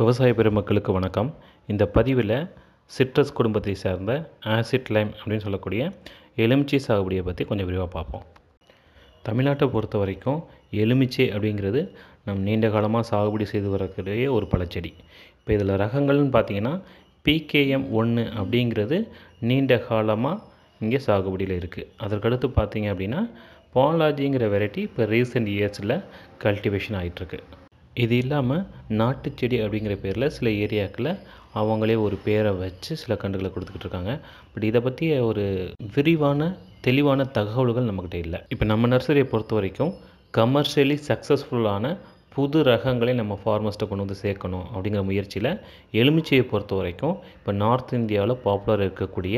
விவசாய பெருமக்களுக்கு வணக்கம் இந்த பதிவில் சிட்ரஸ் குடும்பத்தை சேர்ந்த ஆசிட் லைம் அப்படின்னு சொல்லக்கூடிய எலுமிச்சை சாகுபடியை பற்றி கொஞ்சம் விரிவாக பார்ப்போம் தமிழ்நாட்டை பொறுத்த வரைக்கும் எலுமிச்சை அப்படிங்கிறது நம் நீண்ட காலமாக சாகுபடி செய்து வரக்கூடிய ஒரு பழச்செடி இப்போ இதில் ரகங்கள்னு பார்த்தீங்கன்னா பிகேஎம் ஒன்று அப்படிங்கிறது நீண்ட காலமாக இங்கே சாகுபடியில் இருக்குது அதற்கடுத்து பார்த்தீங்க அப்படின்னா பாலாஜிங்கிற வெரைட்டி இப்போ ரீசெண்ட் இயர்ஸில் கல்டிவேஷன் ஆகிட்டுருக்கு இது இல்லாமல் நாட்டு செடி அப்படிங்கிற பேரில் சில ஏரியாக்களில் அவங்களே ஒரு பேரை வச்சு சில கன்றுகளை கொடுத்துக்கிட்டு இருக்காங்க பட் இதை பற்றி ஒரு விரிவான தெளிவான தகவல்கள் நம்மக்கிட்ட இல்லை இப்போ நம்ம நர்சரியை பொறுத்த வரைக்கும் கமர்ஷியலி சக்ஸஸ்ஃபுல்லான புது ரகங்களை நம்ம ஃபார்மர்ஸ்ட்டை கொண்டு வந்து சேர்க்கணும் அப்படிங்கிற முயற்சியில் எலுமிச்சையை பொறுத்த வரைக்கும் இப்போ நார்த் இந்தியாவில் பாப்புலர் இருக்கக்கூடிய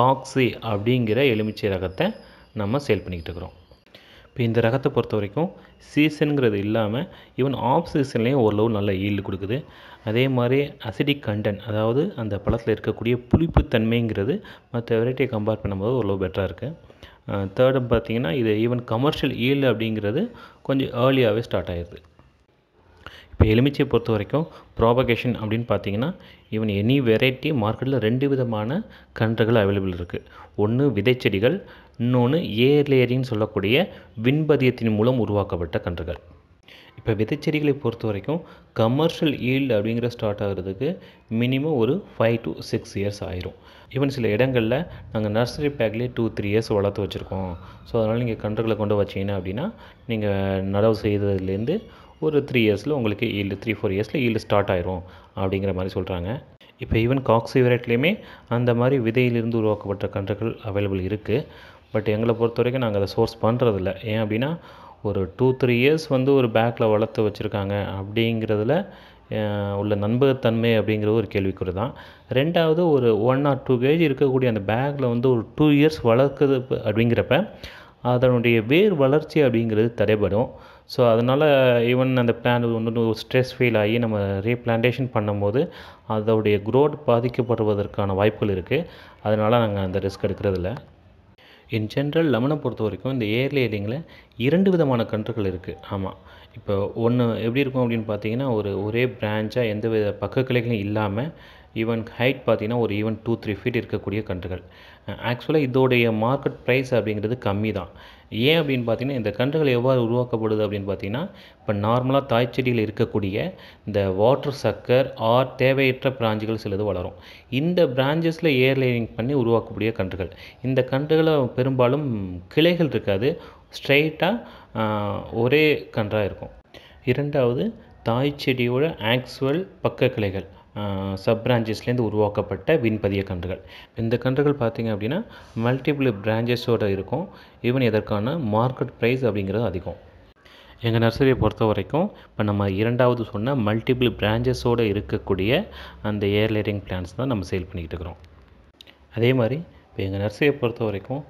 காக்ஸி அப்படிங்கிற எலுமிச்சை ரகத்தை நம்ம சேல் பண்ணிக்கிட்டு இருக்கிறோம் இப்போ இந்த ரகத்தை பொறுத்த வரைக்கும் சீசனுங்கிறது இல்லாமல் ஈவன் ஆஃப் சீசன்லேயும் ஓரளவு நல்ல ஈல்டு கொடுக்குது அதே மாதிரி அசிடிக் கண்டென்ட் அதாவது அந்த பழத்தில் இருக்கக்கூடிய புளிப்புத்தன்மைங்கிறது மற்ற வெரைட்டியை கம்பேர் பண்ணும்போது ஓரளவு பெட்டராக இருக்குது தேர்டு பார்த்திங்கன்னா இது ஈவன் கமர்ஷியல் ஈல்டு அப்படிங்கிறது கொஞ்சம் ஏர்லியாகவே ஸ்டார்ட் ஆகிடுது இப்போ எலுமிச்சையை பொறுத்த வரைக்கும் ப்ராபகேஷன் அப்படின்னு பார்த்தீங்கன்னா ஈவன் எனி வெரைட்டி மார்க்கெட்டில் ரெண்டு விதமான கன்றுகள் அவைலபிள் இருக்குது ஒன்று விதைச்செடிகள் இன்னொன்று ஏர்லேரின்னு சொல்லக்கூடிய விண்பதியத்தின் மூலம் உருவாக்கப்பட்ட கன்றுகள் இப்போ விதைச்செடிகளை பொறுத்த வரைக்கும் கமர்ஷியல் ஈல்டு அப்படிங்கிற ஸ்டார்ட் ஆகிறதுக்கு மினிமம் ஒரு ஃபைவ் டு சிக்ஸ் இயர்ஸ் ஆயிரும் ஈவன் சில இடங்களில் நாங்கள் நர்சரி பேக்லேயே டூ த்ரீ இயர்ஸ் வளர்த்து வச்சுருக்கோம் ஸோ அதனால் நீங்கள் கன்றுகளை கொண்டு வச்சிங்கன்னா அப்படின்னா நீங்கள் நடவு செய்ததுலேருந்து ஒரு த்ரீ இயர்ஸில் உங்களுக்கு ஈல்டு த்ரீ ஃபோர் இயர்ஸில் ஈல்டு ஸ்டார்ட் ஆயிரும் அப்படிங்கிற மாதிரி சொல்கிறாங்க இப்போ ஈவன் காக்ஸிவரேட்லேயுமே அந்த மாதிரி விதையிலிருந்து உருவாக்கப்பட்ட கன்றுகள் அவைலபிள் இருக்குது பட் எங்களை பொறுத்த வரைக்கும் நாங்கள் அதை சோர்ஸ் பண்ணுறதில்ல ஏன் அப்படின்னா ஒரு டூ த்ரீ இயர்ஸ் வந்து ஒரு பேக்கில் வளர்த்து வச்சுருக்காங்க அப்படிங்கிறதுல உள்ள நண்பகத்தன்மை அப்படிங்கிறது ஒரு கேள்விக்குறி தான் ரெண்டாவது ஒரு ஒன் ஆர் டூ கேஜ் இருக்கக்கூடிய அந்த பேக்கில் வந்து ஒரு டூ இயர்ஸ் வளர்க்குது அப்படிங்கிறப்ப அதனுடைய வேர் வளர்ச்சி அப்படிங்கிறது தடைபடும் ஸோ அதனால் ஈவன் அந்த பிளான் ஒன்று ஸ்ட்ரெஸ் ஃபீல் ஆகி நம்ம ரீப்ளான்டேஷன் பண்ணும்போது அதோடைய க்ரோத் பாதிக்கப்படுவதற்கான வாய்ப்புகள் இருக்குது அதனால் நாங்கள் அந்த ரிஸ்க் எடுக்கிறதில்ல இன் ஜென்ரல் லெமனை பொறுத்த வரைக்கும் இந்த ஏர்லி ஏலிங்கில் இரண்டு விதமான கன்றுகள் இருக்குது ஆமாம் இப்போ ஒன்று எப்படி இருக்கும் அப்படின்னு பார்த்தீங்கன்னா ஒரு ஒரே பிரான்ச்சாக எந்த வித பக்க கிளைகளும் இல்லாமல் ஈவன் ஹைட் பார்த்தீங்கன்னா ஒரு ஈவன் டூ த்ரீ ஃபீட் இருக்கக்கூடிய கன்றுகள் ஆக்சுவலாக இதோடைய மார்க்கெட் ப்ரைஸ் அப்படிங்கிறது கம்மி தான் ஏன் அப்படின்னு பார்த்தீங்கன்னா இந்த கன்றுகள் எவ்வாறு உருவாக்கப்படுது அப்படின்னு பார்த்தீங்கன்னா இப்போ நார்மலாக தாய் செடியில் இருக்கக்கூடிய இந்த வாட்டர் சக்கர் ஆர் தேவையற்ற பிராஞ்சுகள் சிலது வளரும் இந்த பிரான்ச்சஸில் ஏர்லைனிங் பண்ணி உருவாக்கக்கூடிய கன்றுகள் இந்த கன்றுகளை பெரும்பாலும் கிளைகள் இருக்காது ஸ்ட்ரைட்டாக ஒரே கன்றாக இருக்கும் இரண்டாவது தாய் செடியோட ஆக்சுவல் பக்க கிளைகள் சப் பிரான்ச்சஸ்லேருந்து உருவாக்கப்பட்ட விண்பதிய கன்றுகள் இந்த கன்றுகள் பார்த்திங்க அப்படின்னா மல்டிபிள் பிரான்ச்சஸோடு இருக்கும் ஈவன் இதற்கான மார்க்கெட் ப்ரைஸ் அப்படிங்கிறது அதிகம் எங்கள் நர்சரியை பொறுத்த வரைக்கும் இப்போ நம்ம இரண்டாவது சொன்ன மல்டிபிள் பிரான்ச்சஸோடு இருக்கக்கூடிய அந்த ஏர் லேரிங் பிளான்ஸ் தான் நம்ம சேல் பண்ணிக்கிட்டு இருக்கிறோம் அதே மாதிரி இப்போ எங்கள் நர்சரியை பொறுத்த வரைக்கும்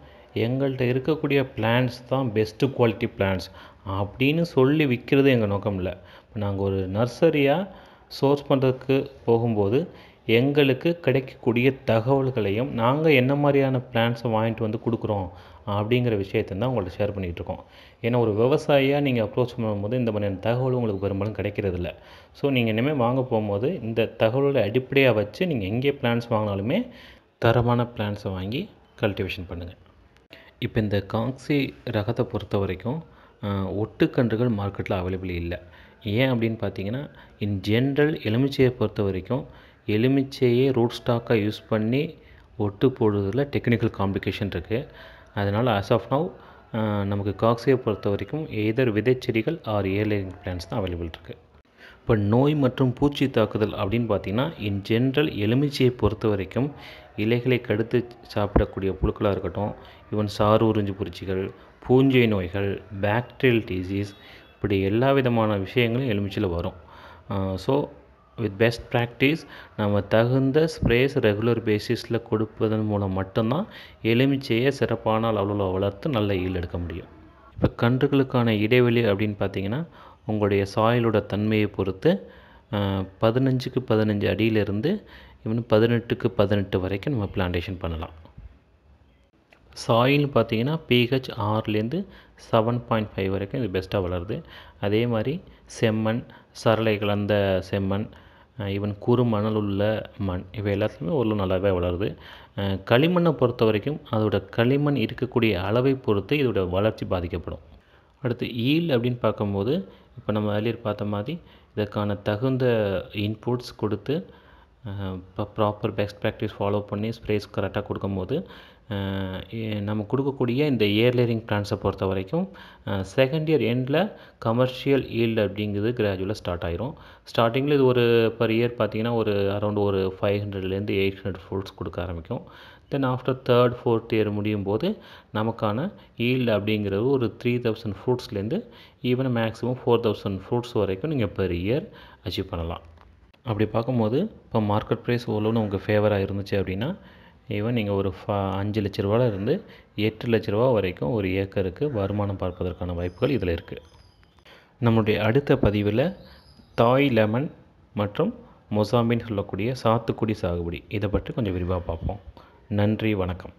எங்கள்கிட்ட இருக்கக்கூடிய பிளான்ஸ் தான் பெஸ்ட்டு குவாலிட்டி பிளான்ஸ் அப்படின்னு சொல்லி விற்கிறது எங்கள் நோக்கம் இல்லை இப்போ நாங்கள் ஒரு நர்சரியாக சோர்ஸ் பண்ணுறதுக்கு போகும்போது எங்களுக்கு கிடைக்கக்கூடிய தகவல்களையும் நாங்கள் என்ன மாதிரியான பிளான்ஸை வாங்கிட்டு வந்து கொடுக்குறோம் அப்படிங்கிற விஷயத்தை தான் உங்கள்கிட்ட ஷேர் பண்ணிகிட்ருக்கோம் ஏன்னா ஒரு விவசாயியாக நீங்கள் அப்ரோச் பண்ணும்போது இந்த மாதிரியான தகவல் உங்களுக்கு பெரும்பாலும் கிடைக்கிறதில்ல ஸோ நீங்கள் இனிமேல் வாங்க போகும்போது இந்த தகவலை அடிப்படையாக வச்சு நீங்கள் எங்கே பிளான்ஸ் வாங்கினாலுமே தரமான பிளான்ஸை வாங்கி கல்டிவேஷன் பண்ணுங்கள் இப்போ இந்த காங்ஸி ரகத்தை பொறுத்த வரைக்கும் ஒட்டுக்கன்றுகள் மார்க்கெட்டில் அவைலபிள் இல்லை ஏன் அப்படின்னு பார்த்தீங்கன்னா இன் ஜென்ரல் எலுமிச்சையை பொறுத்த வரைக்கும் எலுமிச்சையே ரூட் ஸ்டாக்காக யூஸ் பண்ணி ஒட்டு போடுறதுல டெக்னிக்கல் காம்ப்ளிகேஷன் இருக்குது அதனால் அஸ் ஆஃப் நவ் நமக்கு காக்ஸியை பொறுத்த வரைக்கும் எதர் விதைச்செடிகள் ஆர் ஏர்லிங் பிளான்ஸ் தான் அவைலபிள் இருக்குது இப்போ நோய் மற்றும் பூச்சி தாக்குதல் அப்படின்னு பார்த்தீங்கன்னா இன் ஜென்ரல் எலுமிச்சையை பொறுத்த வரைக்கும் இலைகளை கடுத்து சாப்பிடக்கூடிய புழுக்களாக இருக்கட்டும் ஈவன் சாறு உறிஞ்சு பூச்சிகள் பூஞ்சை நோய்கள் பேக்டீரியல் டிசீஸ் இப்படி எல்லா விதமான விஷயங்களும் எலுமிச்சில் வரும் ஸோ வித் பெஸ்ட் ப்ராக்டிஸ் நம்ம தகுந்த ஸ்ப்ரேஸ் ரெகுலர் பேசிஸில் கொடுப்பதன் மூலம் மட்டும்தான் எலுமிச்சையை சிறப்பான அளவில் வளர்த்து நல்ல ஈல் எடுக்க முடியும் இப்போ கன்றுகளுக்கான இடைவெளி அப்படின்னு பார்த்தீங்கன்னா உங்களுடைய சாயிலோட தன்மையை பொறுத்து பதினஞ்சுக்கு பதினஞ்சு அடியிலிருந்து இவன் பதினெட்டுக்கு பதினெட்டு வரைக்கும் நம்ம பிளான்டேஷன் பண்ணலாம் சாயில் பார்த்தீங்கன்னா பிஹெச் ஆறுலேருந்து செவன் பாயிண்ட் ஃபைவ் வரைக்கும் இது பெஸ்ட்டாக வளருது அதே மாதிரி செம்மண் சரளை கலந்த செம்மண் ஈவன் குறு மணல் உள்ள மண் இவை எல்லாத்துலேயுமே ஒரு நல்லாவே வளருது களிமண்ணை பொறுத்த வரைக்கும் அதோட களிமண் இருக்கக்கூடிய அளவை பொறுத்து இதோட வளர்ச்சி பாதிக்கப்படும் அடுத்து ஈல் அப்படின்னு பார்க்கும்போது இப்போ நம்ம வெளியில் பார்த்த மாதிரி இதற்கான தகுந்த இன்புட்ஸ் கொடுத்து இப்போ ப்ராப்பர் பெஸ்ட் ப்ராக்டிஸ் ஃபாலோ பண்ணி ஸ்ப்ரேஸ் கரெக்டாக கொடுக்கும்போது நம்ம கொடுக்கக்கூடிய இந்த இயர் பிளான்ஸை பொறுத்த வரைக்கும் செகண்ட் இயர் எண்டில் கமர்ஷியல் ஈல்டு அப்படிங்கிறது கிராஜுவலாக ஸ்டார்ட் ஆயிரும் ஸ்டார்டிங்கில் இது ஒரு பர் இயர் பார்த்திங்கன்னா ஒரு அரௌண்ட் ஒரு ஃபைவ் ஹண்ட்ரட்லேருந்து எயிட் ஹண்ட்ரட் ஃபுல்ஸ் கொடுக்க ஆரம்பிக்கும் then after third fourth year முடியும் போது நமக்கான ஈல்டு அப்படிங்கிறது ஒரு த்ரீ தௌசண்ட் ஃப்ரூட்ஸ்லேருந்து even maximum four thousand fruits வரைக்கும் நீங்கள் பெர் இயர் அச்சீவ் பண்ணலாம் அப்படி பார்க்கும்போது இப்போ மார்க்கெட் ப்ரைஸ் ஓரளவு உங்களுக்கு ஃபேவராக இருந்துச்சு அப்படின்னா ஈவன் நீங்கள் ஒரு ஃபா அஞ்சு லட்ச ரூபாயிலிருந்து எட்டு லட்ச ரூபா வரைக்கும் ஒரு ஏக்கருக்கு வருமானம் பார்ப்பதற்கான வாய்ப்புகள் இதில் இருக்குது நம்முடைய அடுத்த பதிவில் தாய் லெமன் மற்றும் மொசாம்பின்னு சொல்லக்கூடிய சாத்துக்குடி சாகுபடி இதை பற்றி கொஞ்சம் விரிவாக பார்ப்போம் நன்றி வணக்கம்